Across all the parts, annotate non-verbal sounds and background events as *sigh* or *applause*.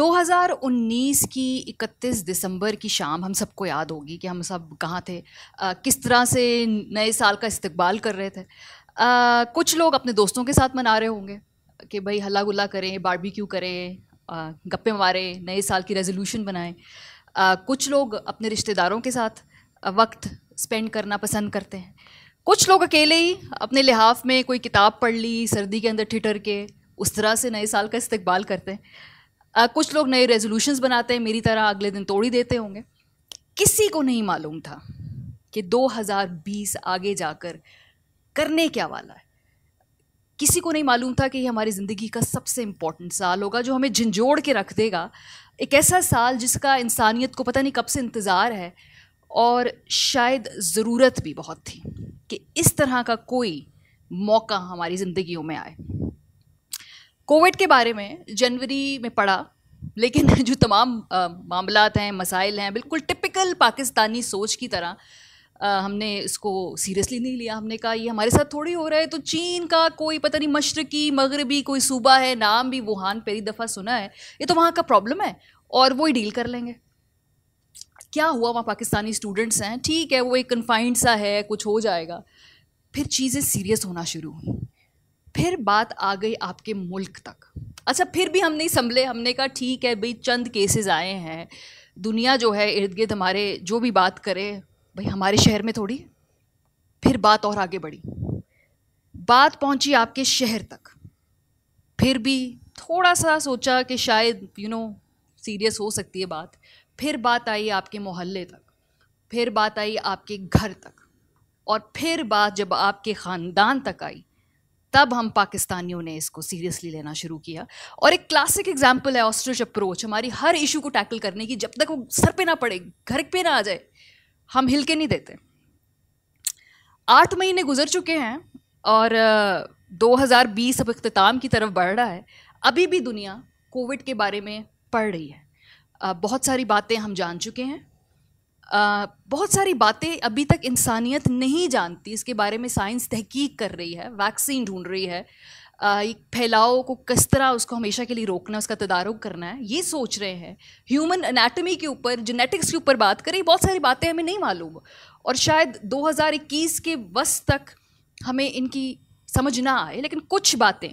2019 की 31 दिसंबर की शाम हम सबको याद होगी कि हम सब कहाँ थे आ, किस तरह से नए साल का इस्तकबाल कर रहे थे आ, कुछ लोग अपने दोस्तों के साथ मना रहे होंगे कि भाई हल्ला गुल्ला करें बारबेक्यू करें गप्पे मारें नए साल की रेजोल्यूशन बनाएं आ, कुछ लोग अपने रिश्तेदारों के साथ वक्त स्पेंड करना पसंद करते हैं कुछ लोग अकेले ही अपने लिहाफ में कोई किताब पढ़ ली सर्दी के अंदर ठिठर के उस तरह से नए साल का इस्तकबाल करते हैं आ, कुछ लोग नए रेजोल्यूशंस बनाते हैं मेरी तरह अगले दिन तोड़ ही देते होंगे किसी को नहीं मालूम था कि 2020 आगे जाकर करने क्या वाला है किसी को नहीं मालूम था कि ये हमारी ज़िंदगी का सबसे इम्पॉर्टेंट साल होगा जो हमें झंझोड़ के रख देगा एक ऐसा साल जिसका इंसानियत को पता नहीं कब से इंतज़ार है और शायद ज़रूरत भी बहुत थी कि इस तरह का कोई मौका हमारी ज़िंदगियों में आए कोविड के बारे में जनवरी में पढ़ा लेकिन *laughs* जो तमाम मामला हैं मसाइल हैं बिल्कुल टिपिकल पाकिस्तानी सोच की तरह आ, हमने इसको सीरियसली नहीं लिया हमने कहा ये हमारे साथ थोड़ी हो रहा है तो चीन का कोई पता नहीं मशरकी मगरबी कोई सूबा है नाम भी वुहान पहली दफ़ा सुना है ये तो वहाँ का प्रॉब्लम है और वो ही डील कर लेंगे क्या हुआ वहाँ पाकिस्तानी स्टूडेंट्स हैं ठीक है वो एक कन्फाइंड सा है कुछ हो जाएगा फिर चीज़ें सीरियस होना शुरू हुई फिर बात आ गई आपके मुल्क तक अच्छा फिर भी हम नहीं संभले हमने कहा ठीक है भाई चंद केसेस आए हैं दुनिया जो है इर्द गिर्द हमारे जो भी बात करे भाई हमारे शहर में थोड़ी फिर बात और आगे बढ़ी बात पहुंची आपके शहर तक फिर भी थोड़ा सा सोचा कि शायद यू नो सीरियस हो सकती है बात फिर बात आई आपके मोहल्ले तक फिर बात आई आपके घर तक और फिर बात जब आपके ख़ानदान तक आई तब हम पाकिस्तानियों ने इसको सीरियसली लेना शुरू किया और एक क्लासिक एग्जाम्पल है ऑस्ट्रिच अप्रोच हमारी हर इशू को टैकल करने की जब तक वो सर पे ना पड़े घर पे ना आ जाए हम हिल के नहीं देते आठ महीने गुजर चुके हैं और 2020 अब अख्ताम की तरफ बढ़ रहा है अभी भी दुनिया कोविड के बारे में पढ़ रही है बहुत सारी बातें हम जान चुके हैं आ, बहुत सारी बातें अभी तक इंसानियत नहीं जानती इसके बारे में साइंस तहकीक कर रही है वैक्सीन ढूंढ रही है एक फैलाव को किस तरह उसको हमेशा के लिए रोकना है उसका तदारुक करना है ये सोच रहे हैं ह्यूमन अनाटमी के ऊपर जेनेटिक्स के ऊपर बात करें बहुत सारी बातें हमें नहीं मालूम और शायद 2021 के वस तक हमें इनकी समझ ना आए लेकिन कुछ बातें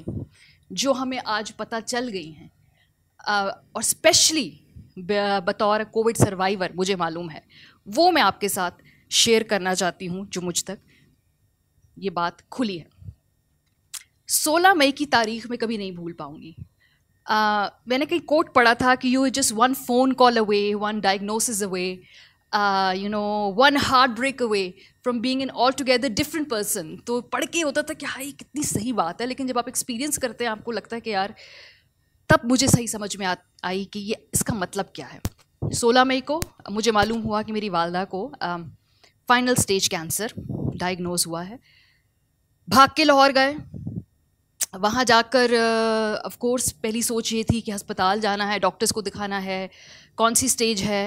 जो हमें आज पता चल गई हैं और स्पेशली बतौर कोविड सर्वाइवर मुझे मालूम है वो मैं आपके साथ शेयर करना चाहती हूँ जो मुझ तक ये बात खुली है 16 मई की तारीख में कभी नहीं भूल पाऊँगी uh, मैंने कहीं कोट पढ़ा था कि you just one phone call away one diagnosis away you know one heartbreak away from being an altogether different person तो पढ़ के होता था कि हाई कितनी सही बात है लेकिन जब आप एक्सपीरियंस करते हैं आपको लगता है कि यार तब मुझे सही समझ में आ, आई कि ये इसका मतलब क्या है 16 मई को मुझे मालूम हुआ कि मेरी वालदा को आ, फाइनल स्टेज कैंसर डायग्नोज हुआ है भाग के लाहौर गए वहाँ जाकर ऑफ कोर्स पहली सोच ये थी कि अस्पताल जाना है डॉक्टर्स को दिखाना है कौन सी स्टेज है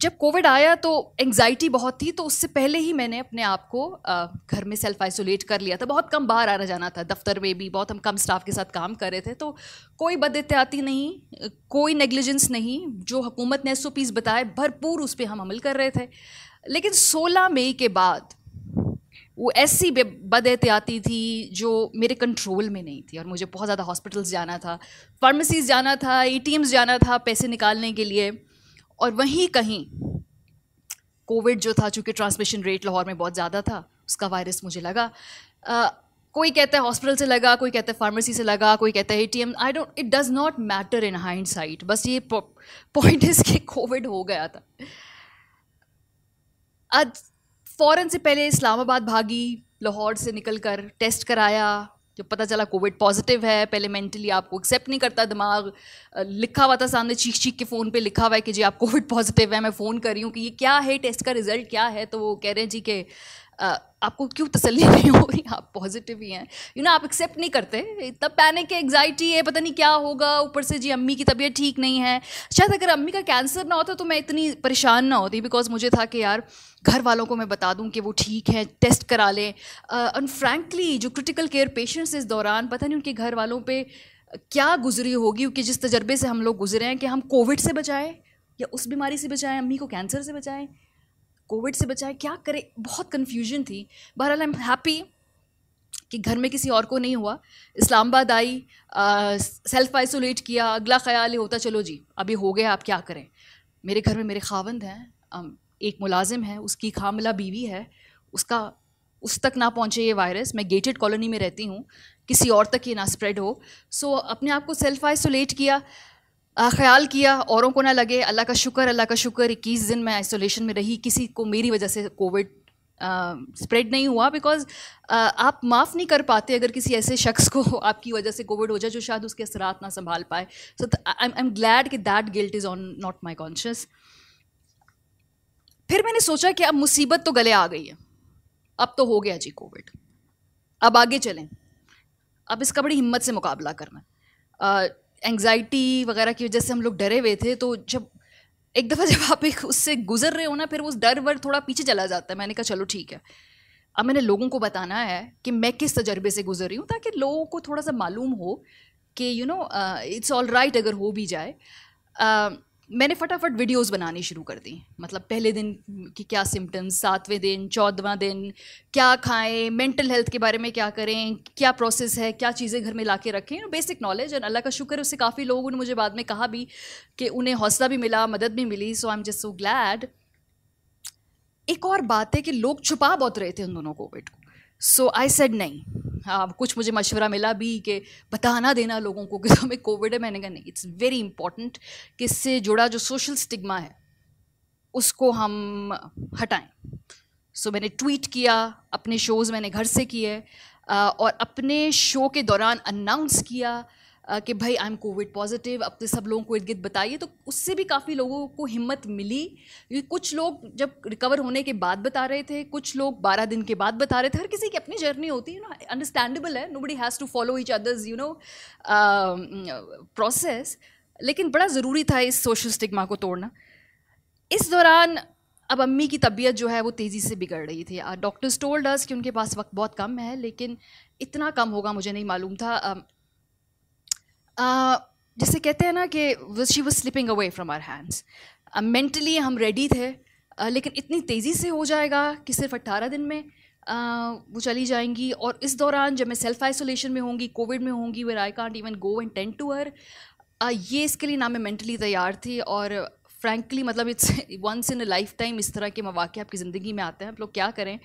जब कोविड आया तो एंग्जाइटी बहुत थी तो उससे पहले ही मैंने अपने आप को घर में सेल्फ आइसोलेट कर लिया था बहुत कम बाहर आना जाना था दफ्तर में भी बहुत हम कम स्टाफ के साथ काम कर रहे थे तो कोई बदहत्याती नहीं कोई नेग्लिजेंस नहीं जो हुकूमत ने एस बताए भरपूर उस पर हम अमल कर रहे थे लेकिन 16 मई के बाद वो ऐसी बद एहतियाती थी जो मेरे कंट्रोल में नहीं थी और मुझे बहुत ज़्यादा हॉस्पिटल्स जाना था फार्मेसीज़ जाना था ए जाना था पैसे निकालने के लिए और वहीं कहीं कोविड जो था चूँकि ट्रांसमिशन रेट लाहौर में बहुत ज़्यादा था उसका वायरस मुझे लगा आ, कोई कहता है हॉस्पिटल से लगा कोई कहता है फार्मेसी से लगा कोई कहता है A T M I don't it does not matter in hindsight बस ये पॉइंट इसके कोविड हो गया था आज फ़ौरन से पहले इस्लामाबाद भागी लाहौर से निकल कर टेस्ट कराया जब पता चला कोविड पॉजिटिव है पहले मेंटली आपको एक्सेप्ट नहीं करता दिमाग लिखा हुआ था सामने चीख चीख के फ़ोन पे लिखा हुआ है कि जी आप कोविड पॉजिटिव है मैं फ़ोन कर रही हूँ कि ये क्या है टेस्ट का रिजल्ट क्या है तो वो कह रहे हैं जी कि आपको क्यों तसल्ली *laughs* नहीं हो रही आप पॉजिटिव ही हैं यू ना आप एक्सेप्ट नहीं करते इतना पैनिक है एग्जाइटी है पता नहीं क्या होगा ऊपर से जी अम्मी की तबीयत ठीक नहीं है शायद अगर अम्मी का कैंसर ना होता तो मैं इतनी परेशान ना होती बिकॉज मुझे था कि यार घर वालों को मैं बता दूं कि वो ठीक है टेस्ट करा लें एंड फ्रैंकली जो क्रिटिकल केयर पेशेंट्स इस दौरान पता नहीं उनके घर वालों पर क्या गुजरी होगी क्योंकि जिस तजर्बे से हम लोग गुजरे हैं कि हम कोविड से बचाएँ या उस बीमारी से बचाएँ अम्मी को कैंसर से बचाएँ कोविड से बचाए क्या करें बहुत कन्फ्यूजन थी बहरहाल आई एम हैप्पी कि घर में किसी और को नहीं हुआ इस्लामाबाद आई सेल्फ आइसोलेट किया अगला ख्याल ये होता चलो जी अभी हो गया आप क्या करें मेरे घर में मेरे खावंद हैं एक मुलाजिम है उसकी खामला बीवी है उसका उस तक ना पहुँचे ये वायरस मैं गेटेड कॉलोनी में रहती हूँ किसी और तक ये ना स्प्रेड हो सो अपने आप को सेल्फ आइसोलेट किया ख्याल किया औरों को ना लगे अल्लाह का शुक्र अल्लाह का शुक्र इक्कीस दिन मैं आइसोलेशन में रही किसी को मेरी वजह से कोविड स्प्रेड नहीं हुआ बिकॉज आप माफ़ नहीं कर पाते अगर किसी ऐसे शख्स को *laughs* आपकी वजह से कोविड हो जाए जो शायद उसके असरात ना संभाल पाए सो आई एम ग्लैड कि that guilt is on not my conscious फिर मैंने सोचा कि अब मुसीबत तो गले आ गई है अब तो हो गया जी कोविड अब आगे चलें अब इसका बड़ी हिम्मत से मुकाबला करना एंगजाइटी वगैरह की वजह से हम लोग डरे हुए थे तो जब एक दफ़ा जब आप एक उससे गुजर रहे हो ना फिर उस डर वर थोड़ा पीछे चला जाता है मैंने कहा चलो ठीक है अब मैंने लोगों को बताना है कि मैं किस तजर्बे से गुजर रही हूँ ताकि लोगों को थोड़ा सा मालूम हो कि you know it's all right अगर हो भी जाए uh, मैंने फटाफट वीडियोस बनानी शुरू कर दी मतलब पहले दिन की क्या सिम्टम्स सातवें दिन चौदवा दिन क्या खाएं मेंटल हेल्थ के बारे में क्या करें क्या प्रोसेस है क्या चीज़ें घर में ला के रखें बेसिक नॉलेज एंड अल्लाह का शुक्र उससे काफ़ी लोगों ने मुझे बाद में कहा भी कि उन्हें हौसला भी मिला मदद भी मिली so I am just so glad एक और बात है कि लोग छुपा बहुत रहे थे उन दोनों कोविड को सो आई सेड नहीं आ, हाँ, कुछ मुझे मशवरा मिला भी कि बताना देना लोगों को कि *laughs* हमें कोविड है मैंने कहा नहीं इट्स वेरी इंपॉर्टेंट कि इससे जुड़ा जो सोशल स्टिग्मा है उसको हम हटाएं सो so, मैंने ट्वीट किया अपने शोज़ मैंने घर से किए और अपने शो के दौरान अनाउंस किया कि भाई आई एम कोविड पॉजिटिव अब तो सब लोगों को इर्द गिर्द बताइए तो उससे भी काफ़ी लोगों को हिम्मत मिली कुछ लोग जब रिकवर होने के बाद बता रहे थे कुछ लोग बारह दिन के बाद बता रहे थे हर किसी की अपनी जर्नी होती है ना अंडरस्टैंडेबल है nobody has to follow each others you know process लेकिन बड़ा ज़रूरी था इस सोशल स्टिग्मा को तोड़ना इस दौरान अब अम्मी की तबीयत जो है वो तेज़ी से बिगड़ रही थी डॉक्टर्स टोल्ड अस कि उनके पास वक्त बहुत कम है लेकिन इतना कम होगा मुझे नहीं मालूम था um, Uh, जैसे कहते हैं ना कि she was slipping away from our hands mentally हम रेडी थे uh, लेकिन इतनी तेज़ी से हो जाएगा कि सिर्फ अट्ठारह दिन में uh, वो चली जाएंगी और इस दौरान जब मैं सेल्फ आइसोलेशन में होंगी कोविड में होंगी where I can't even go and tend to her ये इसके लिए ना मैं मेंटली तैयार थी और फ्रैंकली मतलब it's once in a lifetime इस तरह के मौाक़ आपकी ज़िंदगी में आते हैं आप लोग क्या करें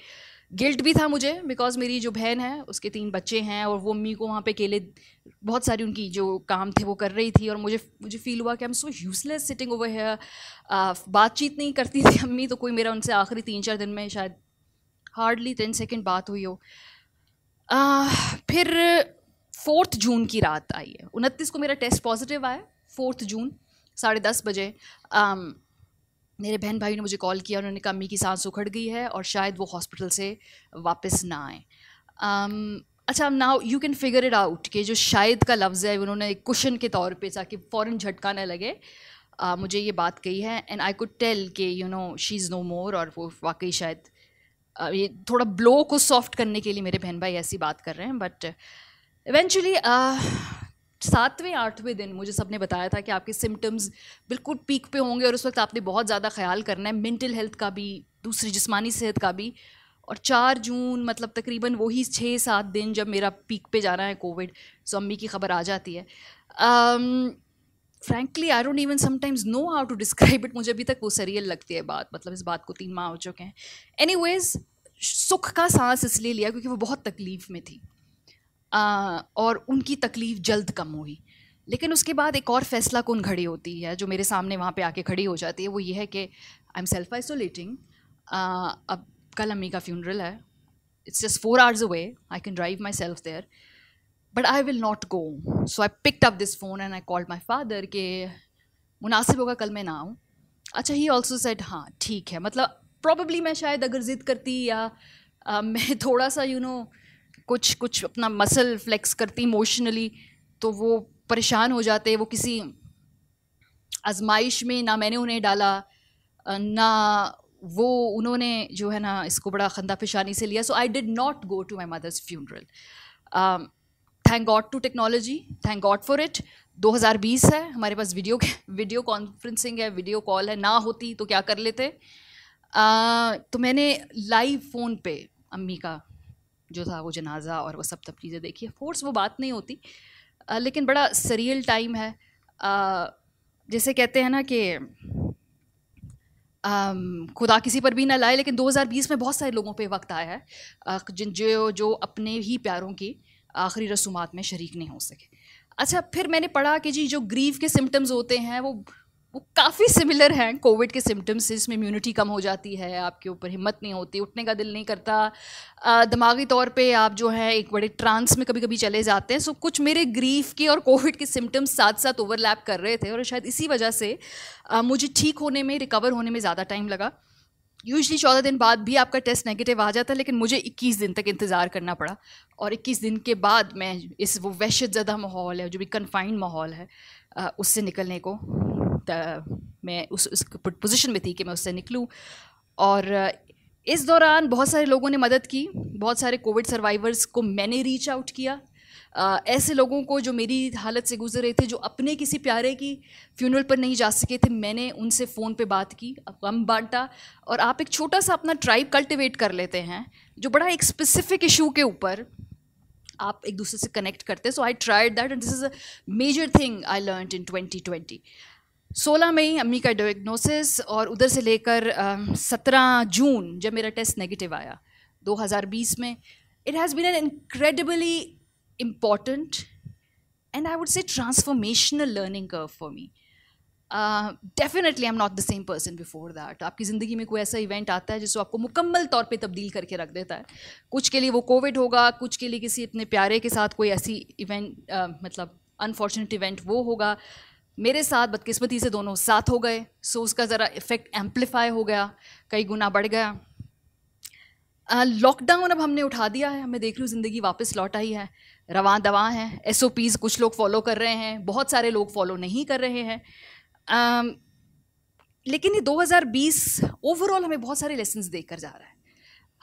गिल्ट भी था मुझे बिकॉज मेरी जो बहन है उसके तीन बच्चे हैं और वो अम्मी को वहाँ पे अकेले बहुत सारी उनकी जो काम थे वो कर रही थी और मुझे मुझे फील हुआ कि I am so useless sitting over here बातचीत नहीं करती थी अम्मी तो कोई मेरा उनसे आखिरी तीन चार दिन में शायद हार्डली टेन सेकेंड बात हुई हो आ, फिर फोर्थ जून की रात आई है उनतीस को मेरा टेस्ट पॉजिटिव आया फोर्थ जून साढ़े दस बजे um, मेरे बहन भाई ने मुझे कॉल किया उन्होंने कहा अम्मी की सांस उखड़ गई है और शायद वो हॉस्पिटल से वापस ना आए um, अच्छा now you can figure it out कि जो शायद का लफ्ज़ है उन्होंने एक कुशन के तौर पे ताकि फ़ौरन झटका ना लगे आ, uh, मुझे ये बात कही है एंड आई कुड टेल कि you know she is no more और वो वाकई शायद uh, ये थोड़ा ब्लो को सॉफ्ट करने के लिए मेरे बहन भाई ऐसी बात कर रहे हैं बट इवेंचुअली सातवें आठवें दिन मुझे सबने बताया था कि आपके सिम्टम्स बिल्कुल पीक पे होंगे और उस वक्त आपने बहुत ज़्यादा ख्याल करना है मेंटल हेल्थ का भी दूसरी जिसमानी सेहत का भी और चार जून मतलब तकरीबन वही छः सात दिन जब मेरा पीक पे जाना है कोविड सो तो अम्मी की खबर आ जाती है frankly I don't even sometimes know how to describe it मुझे अभी तक वो सरियल लगती है बात मतलब इस बात को तीन माह हो चुके हैं एनी सुख का सांस इसलिए लिया क्योंकि वो बहुत तकलीफ़ में थी और उनकी तकलीफ़ जल्द कम हुई लेकिन उसके बाद एक और फैसला कौन खड़ी होती है जो मेरे सामने वहाँ पे आके खड़ी हो जाती है वो ये है कि आई एम सेल्फ आइसोलेटिंग अब कल अम्मी का फ्यूनरल है it's just four hours away I can drive myself there but I will not go so I pick up this phone and I called my father के मुनासिब होगा कल मैं ना आऊँ अच्छा ही ऑल्सो सेट हाँ ठीक है मतलब प्रॉबली मैं शायद अगर ज़िद करती या आ, मैं थोड़ा सा यू you नो know, कुछ कुछ अपना मसल फ्लेक्स करती इमोशनली तो वो परेशान हो जाते वो किसी आजमाइश में ना मैंने उन्हें डाला ना वो उन्होंने जो है ना इसको बड़ा खंदा पेशानी से लिया so I did not go to my mother's funeral thank God to technology thank God for it 2020 है हमारे पास वीडियो वीडियो कॉन्फ्रेंसिंग है वीडियो कॉल है ना होती तो क्या कर लेते uh, तो मैंने लाइव फ़ोन पे अम्मी का जो था वो जनाजा और वो सब चीज़ें देखी फोर्स वो बात नहीं होती आ, लेकिन बड़ा सरियल टाइम है आ, जैसे कहते हैं ना कि खुदा किसी पर भी ना लाए लेकिन 2020 में बहुत सारे लोगों पे वक्त आया है जिन जो जो अपने ही प्यारों की आखिरी रसूमात में शरीक नहीं हो सके अच्छा फिर मैंने पढ़ा कि जी जो ग्रीव के सिम्टम्स होते हैं वो वो काफ़ी सिमिलर हैं कोविड के सिम्टम्स से इसमें इम्यूनिटी कम हो जाती है आपके ऊपर हिम्मत नहीं होती उठने का दिल नहीं करता दिमागी तौर पे आप जो है एक बड़े ट्रांस में कभी कभी चले जाते हैं सो कुछ मेरे ग्रीफ के और कोविड के सिम्टम्स साथ साथ ओवरलैप कर रहे थे और शायद इसी वजह से आ, मुझे ठीक होने में रिकवर होने में ज़्यादा टाइम लगा यूजली चौदह दिन बाद भी आपका टेस्ट नेगेटिव आ जाता है लेकिन मुझे इक्कीस दिन तक इंतज़ार करना पड़ा और इक्कीस दिन के बाद मैं इस वो वहशत ज़दा माहौल है जो भी कन्फाइंड माहौल है उससे निकलने को मैं उस उस पोजिशन में थी कि मैं उससे निकलूँ और इस दौरान बहुत सारे लोगों ने मदद की बहुत सारे कोविड सर्वाइवर्स को मैंने रीच आउट किया आ, ऐसे लोगों को जो मेरी हालत से गुजर रहे थे जो अपने किसी प्यारे की फ्यूनरल पर नहीं जा सके थे मैंने उनसे फ़ोन पे बात की गम बांटा और आप एक छोटा सा अपना ट्राइब कल्टिवेट कर लेते हैं जो बड़ा एक स्पेसिफिक इशू के ऊपर आप एक दूसरे से कनेक्ट करते हैं so I tried that and this is a major thing I learn in twenty twenty सोलह मई अम्मी का डायग्नोसिस और उधर से लेकर सत्रह जून जब मेरा टेस्ट नेगेटिव आया 2020 में it has been an incredibly important and I would say transformational learning curve for me definitely I am not the same person before that आपकी ज़िंदगी में कोई ऐसा इवेंट आता है जिसको आपको मुकम्मल तौर पर तब्दील करके रख देता है कुछ के लिए वो कोविड होगा कुछ के लिए किसी इतने प्यारे के साथ कोई ऐसी इवेंट uh, मतलब अनफॉर्चुनेट इवेंट वो होगा मेरे साथ बदकिस्मती से दोनों साथ हो गए सो उसका ज़रा इफ़ेक्ट एम्पलीफाई हो गया कई गुना बढ़ गया लॉकडाउन अब हमने उठा दिया है मैं देख रही हूँ ज़िंदगी वापस लौट आई है रवा दवा हैं एस कुछ लोग फॉलो कर रहे हैं बहुत सारे लोग फॉलो नहीं कर रहे हैं लेकिन ये 2020 ओवरऑल हमें बहुत सारे लेसन देख कर जा रहा है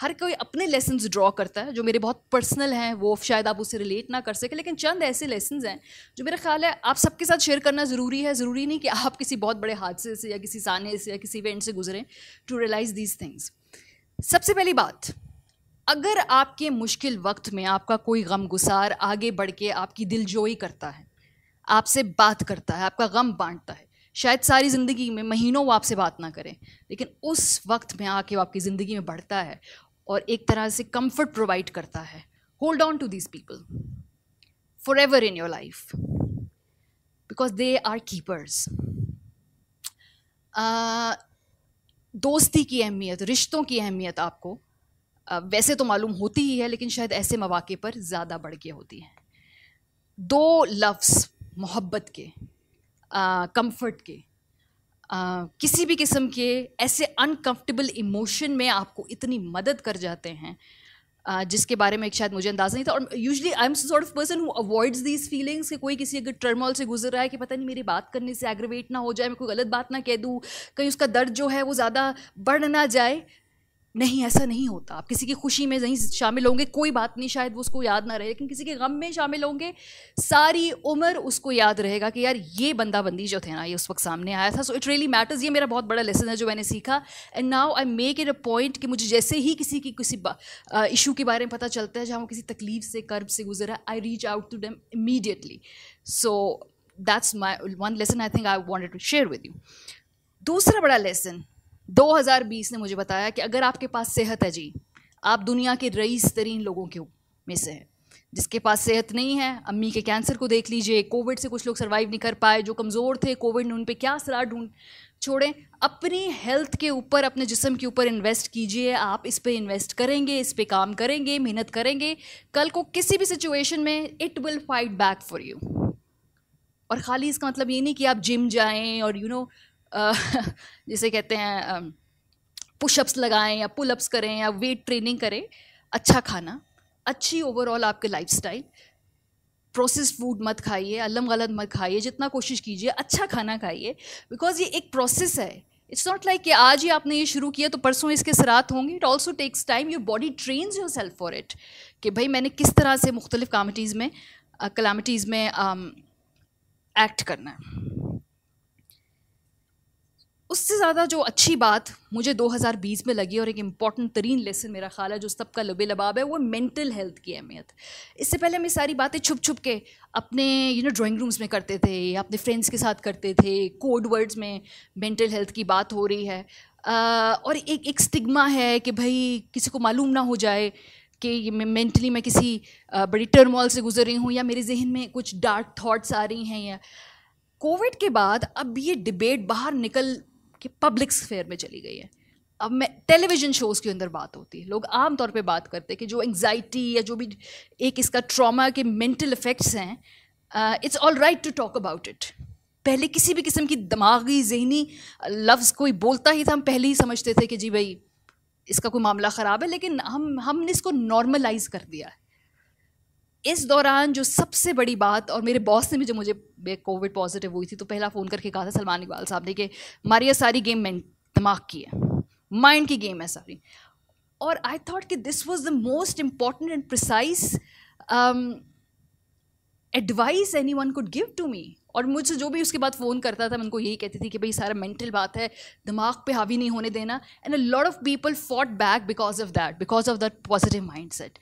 हर कोई अपने लेसन ड्रॉ करता है जो मेरे बहुत पर्सनल हैं वो शायद आप उसे रिलेट ना कर सके लेकिन चंद ऐसे लेसन हैं जो मेरा ख्याल है आप सबके साथ शेयर करना ज़रूरी है ज़रूरी नहीं कि आप किसी बहुत बड़े हादसे से या किसी साने से या किसी इवेंट से गुजरें टू रियलाइज़ दीज थिंग्स सबसे पहली बात अगर आपके मुश्किल वक्त में आपका कोई गम गुसार आगे बढ़ के आपकी दिलजोई करता है आपसे बात करता है आपका गम बांटता है शायद सारी ज़िंदगी में महीनों वो आपसे बात ना करें लेकिन उस वक्त में आके वो आपकी ज़िंदगी में बढ़ता है और एक तरह से कंफर्ट प्रोवाइड करता है hold on to this people forever in your life because they are keepers दोस्ती की अहमियत रिश्तों की अहमियत आपको uh, वैसे तो मालूम होती ही है लेकिन शायद ऐसे मौाक़े पर ज़्यादा बढ़ के होती है दो लफ्स मोहब्बत के कंफर्ट के आ, किसी भी किस्म के ऐसे अनकंफर्टेबल इमोशन में आपको इतनी मदद कर जाते हैं आ, जिसके बारे में एक शायद मुझे अंदाज़ा नहीं था और usually I am sort of person who avoids these feelings कि कोई किसी अगर टर्मोल से गुजर रहा है कि पता नहीं मेरी बात करने से एग्रवेट ना हो जाए मैं कोई गलत बात ना कह दूँ कहीं उसका दर्द जो है वो ज़्यादा बढ़ ना जाए नहीं ऐसा नहीं होता आप किसी की खुशी में नहीं शामिल होंगे कोई बात नहीं शायद वो उसको याद ना रहे लेकिन किसी के गम में शामिल होंगे सारी उम्र उसको याद रहेगा कि यार ये बंदा बंदी जो थे ना ये उस वक्त सामने आया था सो इट रियली मैटर्स ये मेरा बहुत बड़ा लेसन है जो मैंने सीखा and now I make it a point कि मुझे जैसे ही किसी की किसी इशू के बारे में पता चलता है जहाँ वो किसी तकलीफ से कर्ब से गुजरा I reach out to them immediately so that's my one lesson I think I wanted to share with you दूसरा बड़ा लेसन 2020 ने मुझे बताया कि अगर आपके पास सेहत है जी आप दुनिया के रईस तरीन लोगों के में से हैं जिसके पास सेहत नहीं है अम्मी के कैंसर को देख लीजिए कोविड से कुछ लोग सर्वाइव नहीं कर पाए जो कमज़ोर थे कोविड ने उन पर क्या असरा ढूंढ छोड़ें अपनी हेल्थ के ऊपर अपने जिसम के ऊपर इन्वेस्ट कीजिए आप इस पर इन्वेस्ट करेंगे इस पर काम करेंगे मेहनत करेंगे कल को किसी भी सिचुएशन में it will fight back for you और खाली इसका मतलब ये नहीं कि आप जिम जाएं और यू you नो know, *laughs* जिसे कहते हैं पुशअप्स लगाएं या पुलअप्स करें या वेट ट्रेनिंग करें अच्छा खाना अच्छी ओवरऑल आपके लाइफस्टाइल प्रोसेस्ड फूड मत खाइए अलम गलत मत खाइए जितना कोशिश कीजिए अच्छा खाना खाइए बिकॉज ये एक प्रोसेस है इट्स नॉट लाइक कि आज ही आपने ये शुरू किया तो परसों इसके सरात होंगे it also takes time your body trains yourself for it कि भाई मैंने किस तरह से मुख्तलिफ कामिटीज़ में कलामिटीज़ में एक्ट करना है उससे ज़्यादा जो अच्छी बात मुझे 2020 में लगी और एक इम्पॉर्टेंट तरीन लेसन मेरा ख्याल है जो सबका लबे लबाब है वो मेंटल हेल्थ की अहमियत इससे पहले हम ये सारी बातें छुप छुप के अपने यू नो ड्राइंग रूम्स में करते थे या अपने फ्रेंड्स के साथ करते थे कोड वर्ड्स में मेंटल हेल्थ की बात हो रही है आ, और एक एक स्टिग्मा है कि भाई किसी को मालूम ना हो जाए कि मैंटली मेंटली मैं किसी बड़ी टर्मॉल से गुजर रही हूँ या मेरे जहन में कुछ डार्क थाट्स आ रही हैं या कोविड के बाद अब ये डिबेट बाहर निकल आपकी पब्लिक स्फेयर में चली गई है अब मैं टेलीविज़न शोज़ के अंदर बात होती है लोग आमतौर पे बात करते हैं कि जो एंग्जाइटी या जो भी एक इसका ट्रॉमा के मेंटल इफ़ेक्ट्स हैं it's all right to talk about it पहले किसी भी किस्म की दिमागी जहनी लफ्ज़ uh, कोई बोलता ही था हम पहले ही समझते थे कि जी भाई इसका कोई मामला ख़राब है लेकिन हम हमने इसको नॉर्मलाइज कर दिया है इस दौरान जो सबसे बड़ी बात और मेरे बॉस ने भी जो मुझे कोविड पॉजिटिव हुई थी तो पहला फ़ोन करके कहा था सलमान इकबाल साहब ने कि हमारी सारी गेम दिमाग की है माइंड की गेम है सारी और आई थॉट कि this was the most important and precise advice anyone could give to me और मुझसे जो भी उसके बाद फ़ोन करता था मैं उनको यही कहती थी कि भाई सारा मेंटल बात है दिमाग पे हावी नहीं होने देना and a lot of people fought back because of that because of that positive mindset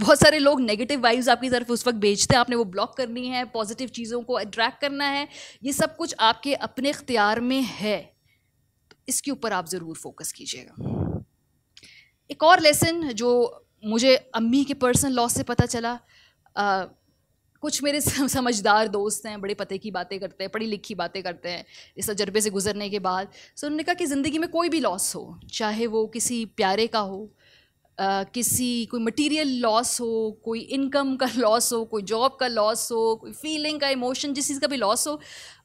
बहुत सारे लोग नेगेटिव वाइव्स आपकी तरफ उस वक्त भेजते हैं आपने वो ब्लॉक करनी है पॉजिटिव चीज़ों को अट्रैक्ट करना है ये सब कुछ आपके अपने इख्तियार में है तो इसके ऊपर आप ज़रूर फोकस कीजिएगा एक और लेसन जो मुझे अम्मी के पर्सनल लॉस से पता चला कुछ मेरे समझदार दोस्त हैं बड़े पते की बातें करते हैं पढ़ी लिखी बातें करते हैं इस तजर्बे से गुजरने के बाद सो उन्होंने कहा कि ज़िंदगी में कोई भी लॉस हो चाहे वो किसी प्यारे का हो आ, किसी कोई मटेरियल लॉस हो कोई इनकम का लॉस हो कोई जॉब का लॉस हो कोई फीलिंग का इमोशन जिस चीज़ का भी लॉस हो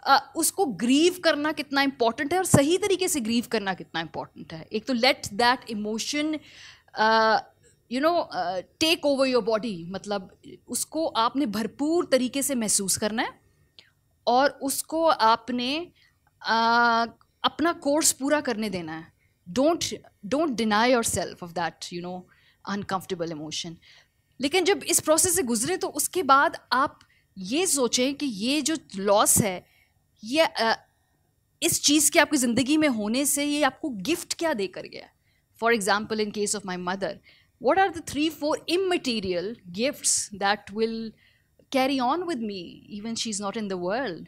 आ, उसको ग्रीव करना कितना इम्पॉर्टेंट है और सही तरीके से ग्रीव करना कितना इम्पॉर्टेंट है एक तो let that emotion you know take over your body मतलब उसको आपने भरपूर तरीके से महसूस करना है और उसको आपने uh, अपना कोर्स पूरा करने देना है don't don't deny yourself of that you know uncomfortable emotion लेकिन जब इस प्रोसेस से गुजरे तो उसके बाद आप ये सोचें कि ये जो लॉस है ये uh, इस चीज़ के आपकी ज़िंदगी में होने से ये आपको गिफ्ट क्या दे कर गया for example in case of my mother what are the three, four immaterial gifts that will carry on with me even she's not in the world?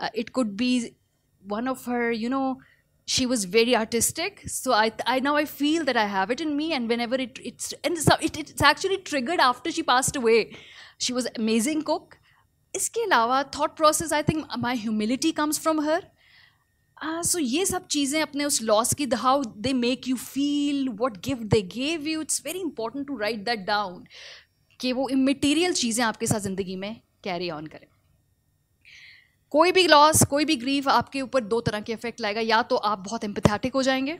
Uh, it could be one of her, you know, she was very artistic. So I, I now I feel that I have it in me. And whenever it, it's, and so it, it's actually triggered after she passed away. She was amazing cook. Iske अलावा thought process. I think my humility comes from her. So हाँ, ये सब चीज़ें अपने उस loss की how they make you feel what gift they gave you it's very important to write that down कि वो इमेटीरियल चीज़ें आपके साथ ज़िंदगी में कैरी ऑन करें कोई भी लॉस कोई भी ग्रीफ आपके ऊपर दो तरह के इफेक्ट लाएगा या तो आप बहुत एम्पथैटिक हो जाएंगे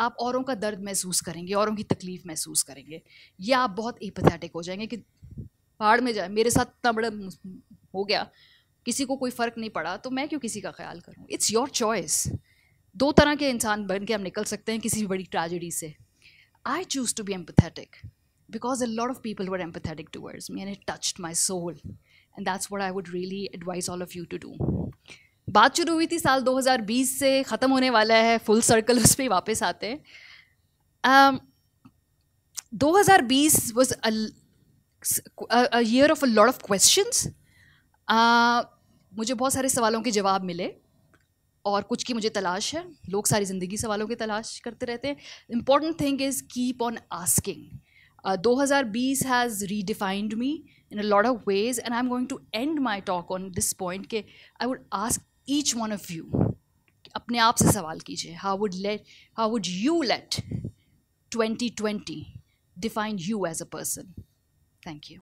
आप औरों का दर्द महसूस करेंगे औरों की तकलीफ़ महसूस करेंगे या आप बहुत एपथैटिक हो जाएंगे कि पहाड़ में जाए मेरे साथ इतना बड़ा हो गया किसी को कोई फ़र्क नहीं पड़ा तो मैं क्यों किसी का ख्याल करूँ इट्स योर चॉइस दो तरह के इंसान बन के हम निकल सकते हैं किसी भी बड़ी ट्रेजडी से I choose to be empathetic because a lot of people were empathetic towards me and it touched my soul and that's what I would really advise all of you to do बात शुरू हुई थी साल 2020 से ख़त्म होने वाला है फुल सर्कल उस पर वापस आते हैं um, 2020 was a year of a lot of questions ah, मुझे बहुत सारे सवालों के जवाब मिले और कुछ की मुझे तलाश है लोग सारी ज़िंदगी सवालों की तलाश करते रहते हैं important thing is keep on asking दो हज़ार बीस has redefined me in a lot of ways and I am going to end my talk on this point के I would ask each one of you अपने आप से सवाल कीजिए how would let how would you let twenty twenty define you as a person thank you